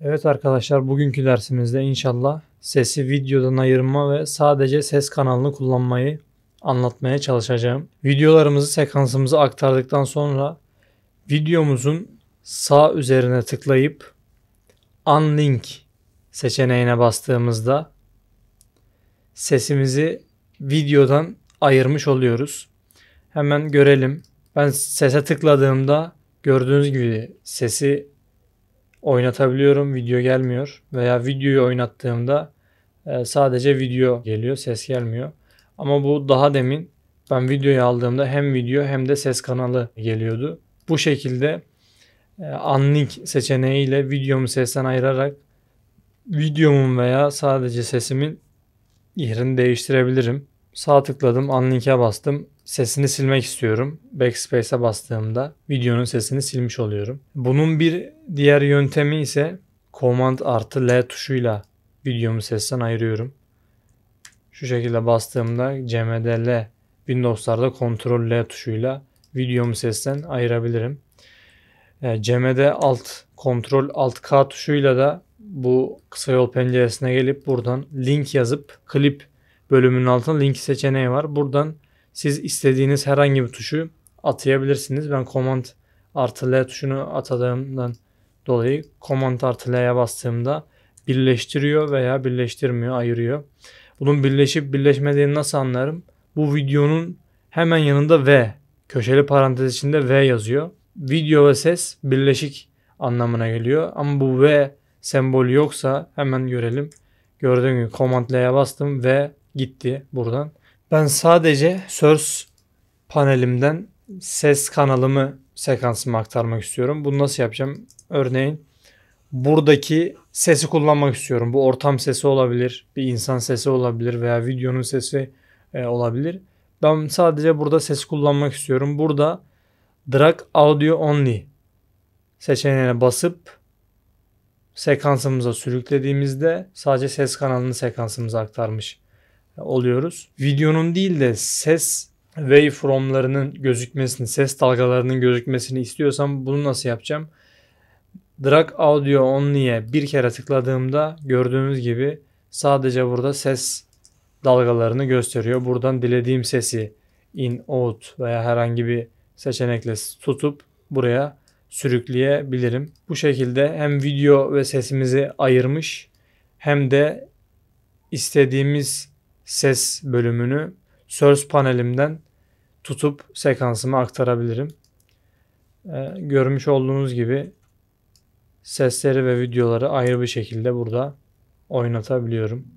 Evet arkadaşlar bugünkü dersimizde inşallah sesi videodan ayırma ve sadece ses kanalını kullanmayı anlatmaya çalışacağım. Videolarımızı sekansımızı aktardıktan sonra videomuzun sağ üzerine tıklayıp Unlink seçeneğine bastığımızda sesimizi videodan ayırmış oluyoruz. Hemen görelim. Ben sese tıkladığımda gördüğünüz gibi sesi oynatabiliyorum video gelmiyor veya videoyu oynattığımda e, sadece video geliyor ses gelmiyor. Ama bu daha demin ben videoyu aldığımda hem video hem de ses kanalı geliyordu. Bu şekilde unlink e, seçeneğiyle videomu sesten ayırarak videomun veya sadece sesimin yerini değiştirebilirim. Sağ tıkladım unlink'e bastım sesini silmek istiyorum. Backspace'e bastığımda videonun sesini silmiş oluyorum. Bunun bir diğer yöntemi ise Command artı L tuşuyla videomu sesten ayırıyorum. Şu şekilde bastığımda CMDL Windows'larda Ctrl L tuşuyla videomu sesten ayırabilirim. Ee, CMD Alt Ctrl Alt K tuşuyla da bu kısa yol penceresine gelip buradan link yazıp klip bölümünün altında link seçeneği var. Buradan siz istediğiniz herhangi bir tuşu atayabilirsiniz. Ben Command artı L tuşunu atadığımdan dolayı Command artı L'ye bastığımda birleştiriyor veya birleştirmiyor, ayırıyor. Bunun birleşip birleşmediğini nasıl anlarım? Bu videonun hemen yanında V, köşeli parantez içinde V yazıyor. Video ve ses birleşik anlamına geliyor. Ama bu V sembolü yoksa hemen görelim. Gördüğünüz gibi Command L'ye bastım ve gitti buradan. Ben sadece Source panelimden ses kanalımı sekansımı aktarmak istiyorum. Bunu nasıl yapacağım? Örneğin buradaki sesi kullanmak istiyorum. Bu ortam sesi olabilir, bir insan sesi olabilir veya videonun sesi e, olabilir. Ben sadece burada ses kullanmak istiyorum. Burada drag audio only seçeneğine basıp sekansımıza sürüklediğimizde sadece ses kanalını sekansımıza aktarmış oluyoruz. Videonun değil de ses waveformlarının gözükmesini, ses dalgalarının gözükmesini istiyorsam bunu nasıl yapacağım? Drag Audio Only'e bir kere tıkladığımda gördüğünüz gibi sadece burada ses dalgalarını gösteriyor. Buradan dilediğim sesi in, out veya herhangi bir seçenekle tutup buraya sürükleyebilirim. Bu şekilde hem video ve sesimizi ayırmış hem de istediğimiz ses bölümünü Source panelimden tutup sekansımı aktarabilirim. Ee, görmüş olduğunuz gibi sesleri ve videoları ayrı bir şekilde burada oynatabiliyorum.